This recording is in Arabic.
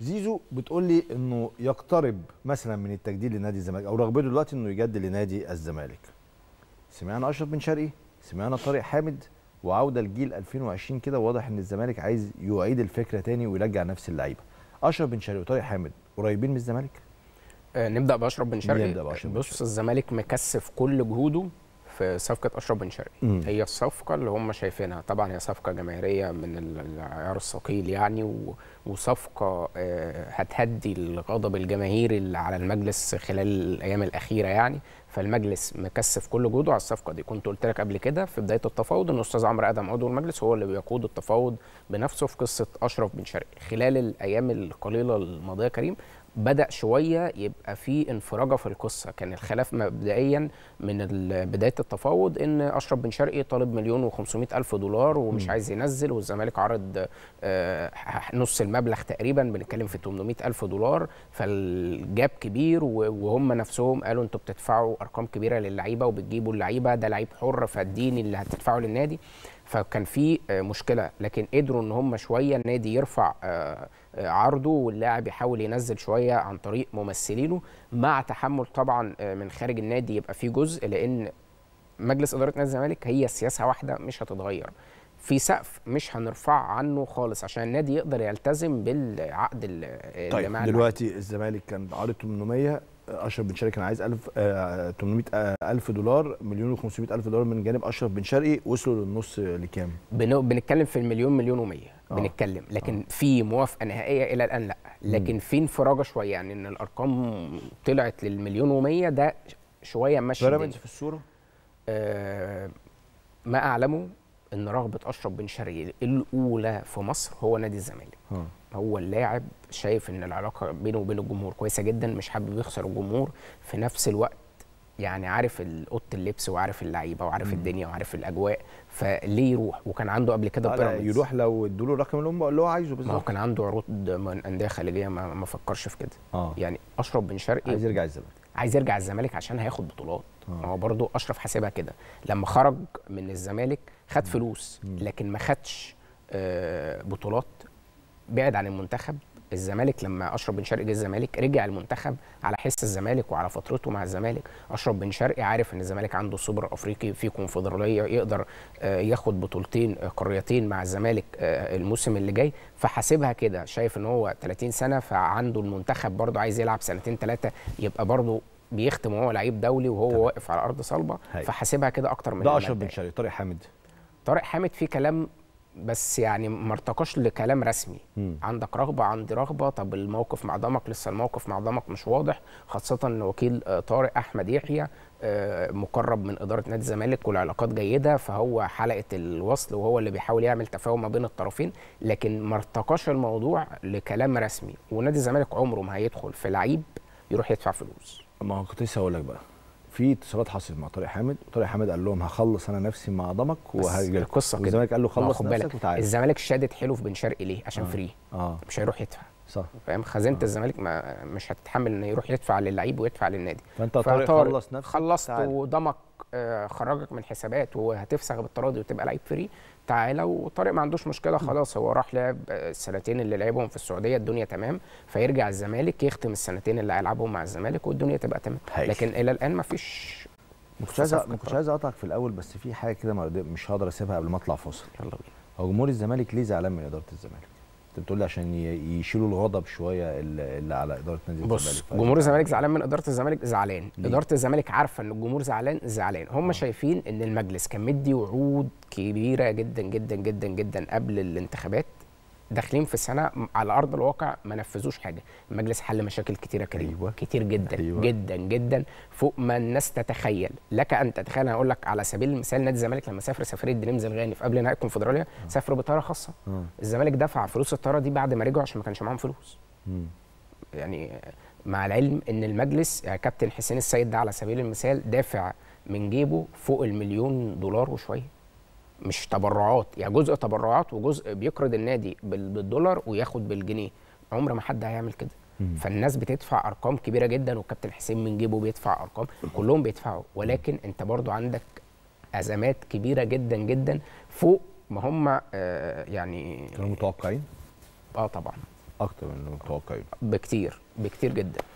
زيزو بتقول لي انه يقترب مثلا من التجديد لنادي الزمالك او رغبته دلوقتي انه يجدد لنادي الزمالك سمعنا اشرف بن شرقي سمعنا طارق حامد وعوده لجيل 2020 كده واضح ان الزمالك عايز يعيد الفكره تاني ويرجع نفس اللعيبه اشرف بن شرقي وطارق حامد قريبين من الزمالك آه، نبدا باشرف بن شرقي نبدا باشرف بن شرقي بص الزمالك مكثف كل جهوده في صفقه اشرف بن شرقي هي الصفقه اللي هم شايفينها طبعا هي صفقه جماهيريه من العيار الثقيل يعني وصفقه آه، هتهدي الغضب الجماهيري اللي على المجلس خلال الايام الاخيره يعني فالمجلس مكثف كل جهوده على الصفقه دي كنت قلت لك قبل كده في بدايه التفاوض ان الاستاذ عمرو ادم عضو المجلس هو اللي بيقود التفاوض بنفسه في قصه اشرف بن شرقي خلال الايام القليله الماضيه كريم بدا شويه يبقى في انفراجه في القصه كان الخلاف مبدئيا من بدايه التفاوض ان اشرف بن شرقي طالب مليون و500 الف دولار ومش م. عايز ينزل والزمالك عرض آه، نص المبلغ تقريبا بنتكلم في 800 الف دولار فالجاب كبير وهم نفسهم قالوا انتوا بتدفعوا ارقام كبيره للعيبه وبتجيبوا اللعيبه ده لعيب حر فاديني اللي هتدفعه للنادي فكان في آه، مشكله لكن قدروا ان هم شويه النادي يرفع آه، آه، عرضه واللاعب يحاول ينزل شويه عن طريق ممثلينه مع تحمل طبعا من خارج النادي يبقى في جزء لان مجلس اداره نادي الزمالك هي سياسه واحده مش هتتغير في سقف مش هنرفع عنه خالص عشان النادي يقدر يلتزم بالعقد اللي طيب دلوقتي الزمالك كان عارضته 800 اشرف بن شرقي كان عايز 1000 800000 آه، آه، دولار مليون و 500000 دولار من جانب اشرف بن شرقي وصلوا للنص لكام بنتكلم في المليون مليون و100 آه. بنتكلم لكن آه. في موافقه نهائيه الى الان لا لكن في انفراجه شويه يعني ان الارقام طلعت للمليون و100 ده شويه ماشي بيراميدز في الصوره آه ما اعلمه ان رغبه اشرف بن شرقي الاولى في مصر هو نادي الزمالك هو اللاعب شايف ان العلاقه بينه وبين الجمهور كويسه جدا مش حابب يخسر الجمهور في نفس الوقت يعني عارف اوضه اللبس وعارف اللعيبه وعارف مم. الدنيا وعارف الاجواء فليه يروح وكان عنده قبل كده آه، بيراميدز يروح لو ادوا له الرقم اللي هو عايزه بالظبط ما هو كان عنده عروض من انديه خليجيه ما, ما فكرش في كده آه. يعني اشرف بن شرقي عايز يرجع الزمالك عايز يرجع الزمالك عشان هياخد بطولات آه. ما هو برضو اشرف حاسبها كده لما خرج من الزمالك خد فلوس لكن ما خدش آه، بطولات بعد عن المنتخب الزمالك لما اشرف بن شرقي جه الزمالك رجع المنتخب على حس الزمالك وعلى فترته مع الزمالك اشرف بن شرقي عارف ان الزمالك عنده سوبر افريقي في كونفدراليه يقدر آه، ياخد بطولتين آه، قريتين مع الزمالك آه، الموسم اللي جاي فحاسبها كده شايف ان هو 30 سنه فعنده المنتخب برضه عايز يلعب سنتين ثلاثه يبقى برضه بيختم وهو لعيب دولي وهو طبعا. واقف على ارض صلبه فحاسبها كده اكتر من ده اشرف بن شرقي طارق حامد طارق حامد في كلام بس يعني ما ارتقاش لكلام رسمي م. عندك رغبه عندي رغبه طب الموقف مع ضمك لسه الموقف مع ضمك مش واضح خاصه ان وكيل آه، طارق احمد يحيى آه، مقرب من اداره نادي الزمالك والعلاقات جيده فهو حلقه الوصل وهو اللي بيحاول يعمل تفاهم ما بين الطرفين لكن ما ارتقاش الموضوع لكلام رسمي ونادي الزمالك عمره ما هيدخل في لعيب يروح يدفع فلوس ما هو كنت لسه لك بقى في اتصالات حصلت مع طارق حامد وطارق حامد قال لهم هخلص انا نفسي مع ضمك وهرجع القصه كده الزمالك قال له خلص نفسك وتعالى الزمالك شادد حلو في بن شرقي ليه عشان آه. فري آه. مش هيروح يدفع صح فاهم خزينه آه. الزمالك ما مش هتتحمل انه يروح يدفع للعيب ويدفع للنادي فانت طارق خلص نفسك خلصت تعال. وضمك آه، خرجك من حسابات وهتفسخ بالتراضي وتبقى لعيب فري تعالى وطارق ما عندوش مشكله خلاص هو راح لعب السنتين اللي لعبهم في السعوديه الدنيا تمام فيرجع الزمالك يختم السنتين اللي هيلعبهم مع الزمالك والدنيا تبقى تمام هيش. لكن الى الان ما فيش ما كنتش عايز ما كنتش عايز اقطعك في الاول بس في حاجه كده مش هقدر اسيبها قبل ما اطلع فاصل يلا بينا هو جمهور الزمالك ليه زعلان من اداره الزمالك؟ انت بتقول عشان يشيلوا الغضب شويه اللي على اداره نادي الزمالك بص جمهور الزمالك زعلان من اداره الزمالك زعلان اداره الزمالك عارفه ان الجمهور زعلان زعلان هم آه. شايفين ان المجلس كان مدي وعود كبيره جدا جدا جدا جدا قبل الانتخابات داخلين في سنه على ارض الواقع ما نفذوش حاجه المجلس حل مشاكل كتيره كريم أيوة. كتير جدا أيوة. جدا جدا فوق ما الناس تتخيل لك ان تتخيل اقول لك على سبيل المثال نادي الزمالك لما سافر سفريه دريمز الغاني في قبل نهائي الكونفدراليه سافر بطياره خاصه الزمالك دفع فلوس الطياره دي بعد ما رجعوا عشان ما كانش معاهم فلوس م. يعني مع العلم ان المجلس آه، كابتن حسين السيد ده على سبيل المثال دافع من جيبه فوق المليون دولار وشويه مش تبرعات يعني جزء تبرعات وجزء بيقرض النادي بالدولار وياخد بالجنيه عمر ما حد هيعمل كده فالناس بتدفع ارقام كبيره جدا والكابتن حسين من جيبه بيدفع ارقام كلهم بيدفعوا ولكن انت برضو عندك ازمات كبيره جدا جدا فوق ما هم آه، يعني كانوا متوقعين اه طبعا اكتر من المتوقعين بكتير بكتير جدا